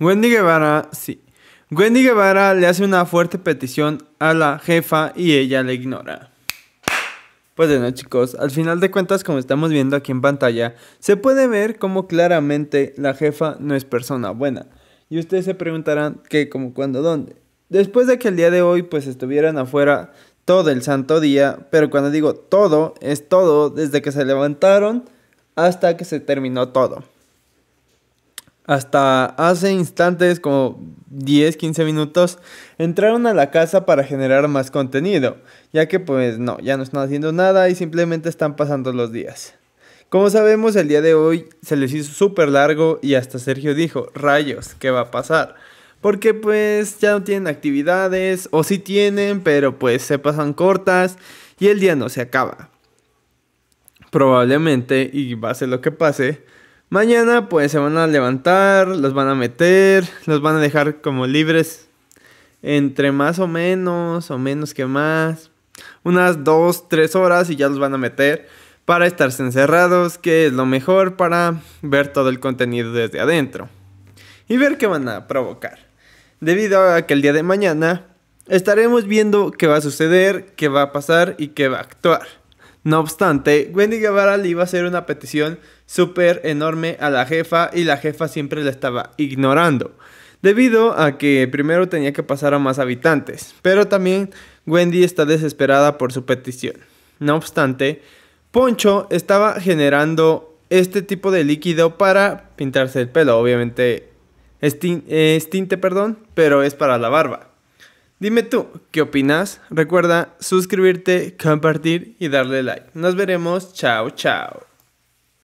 Wendy Guevara, sí. Wendy Guevara le hace una fuerte petición a la jefa y ella le ignora. Pues bueno chicos, al final de cuentas como estamos viendo aquí en pantalla, se puede ver como claramente la jefa no es persona buena. Y ustedes se preguntarán ¿qué? como cuando dónde. Después de que el día de hoy pues estuvieran afuera todo el santo día, pero cuando digo todo, es todo desde que se levantaron hasta que se terminó todo. Hasta hace instantes, como 10, 15 minutos, entraron a la casa para generar más contenido, ya que pues no, ya no están haciendo nada y simplemente están pasando los días. Como sabemos, el día de hoy se les hizo súper largo y hasta Sergio dijo, rayos, ¿qué va a pasar? Porque pues ya no tienen actividades, o sí tienen, pero pues se pasan cortas y el día no se acaba. Probablemente, y va a ser lo que pase, Mañana pues se van a levantar, los van a meter, los van a dejar como libres entre más o menos o menos que más. Unas 2, 3 horas y ya los van a meter para estarse encerrados, que es lo mejor para ver todo el contenido desde adentro y ver qué van a provocar. Debido a que el día de mañana estaremos viendo qué va a suceder, qué va a pasar y qué va a actuar. No obstante, Wendy Guevara le iba a hacer una petición súper enorme a la jefa y la jefa siempre la estaba ignorando, debido a que primero tenía que pasar a más habitantes, pero también Wendy está desesperada por su petición. No obstante, Poncho estaba generando este tipo de líquido para pintarse el pelo, obviamente es, eh, tinte, perdón, pero es para la barba. Dime tú, ¿qué opinas? Recuerda suscribirte, compartir y darle like. Nos veremos. Chao, chao.